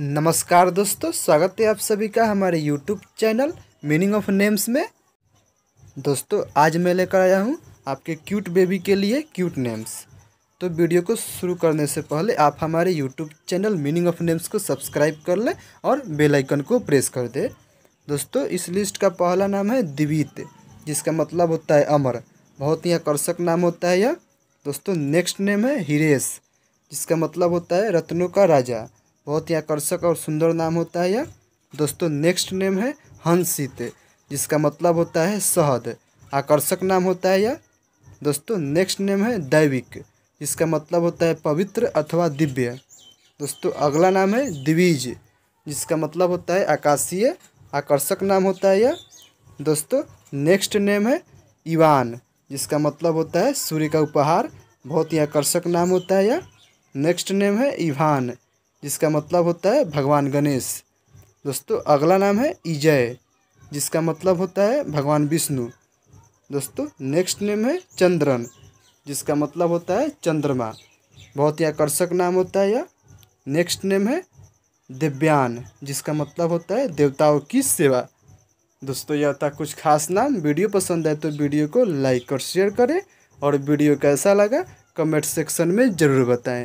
नमस्कार दोस्तों स्वागत है आप सभी का हमारे YouTube channel meaning of names में दोस्तों आज मैं लेकर आया हूँ आपके क्यूट बेबी के लिए क्यूट नेम्स तो वीडियो को शुरू करने से पहले आप हमारे YouTube channel meaning of names को सब्सक्राइब कर लें और बेल आइकन को प्रेस कर दें दोस्तों इस लिस्ट का पहला नाम है दिवित जिसका मतलब होता है अमर बहुत ही आकर्षक नाम होता है यह दोस्तों नेक्स्ट नेम है हिरेश जिसका मतलब होता है रत्नों का राजा बहुत ही आकर्षक और सुंदर नाम होता है यह दोस्तों नेक्स्ट नेम है हंसित जिसका मतलब होता है शहद आकर्षक नाम होता है यह दोस्तों नेक्स्ट नेम है दैविक जिसका मतलब होता है पवित्र अथवा दिव्य दोस्तों अगला नाम है दिवीज जिसका मतलब होता है आकाशीय आकर्षक नाम होता है यह दोस्तों नेक्स्ट नेम है इवान जिसका मतलब होता है सूर्य का उपहार बहुत ही आकर्षक नाम होता है यह नेक्स्ट नेम है इवान जिसका मतलब होता है भगवान गणेश दोस्तों अगला नाम है इजय जिसका मतलब होता है भगवान विष्णु दोस्तों नेक्स्ट नेम है चंद्रन जिसका मतलब होता है चंद्रमा बहुत ही आकर्षक नाम होता है यह नेक्स्ट नेम है दिव्यान जिसका मतलब होता है देवताओं की सेवा दोस्तों यह था कुछ खास नाम वीडियो पसंद आए तो वीडियो को लाइक और शेयर करें और वीडियो कैसा लगा कमेंट सेक्शन में ज़रूर बताएं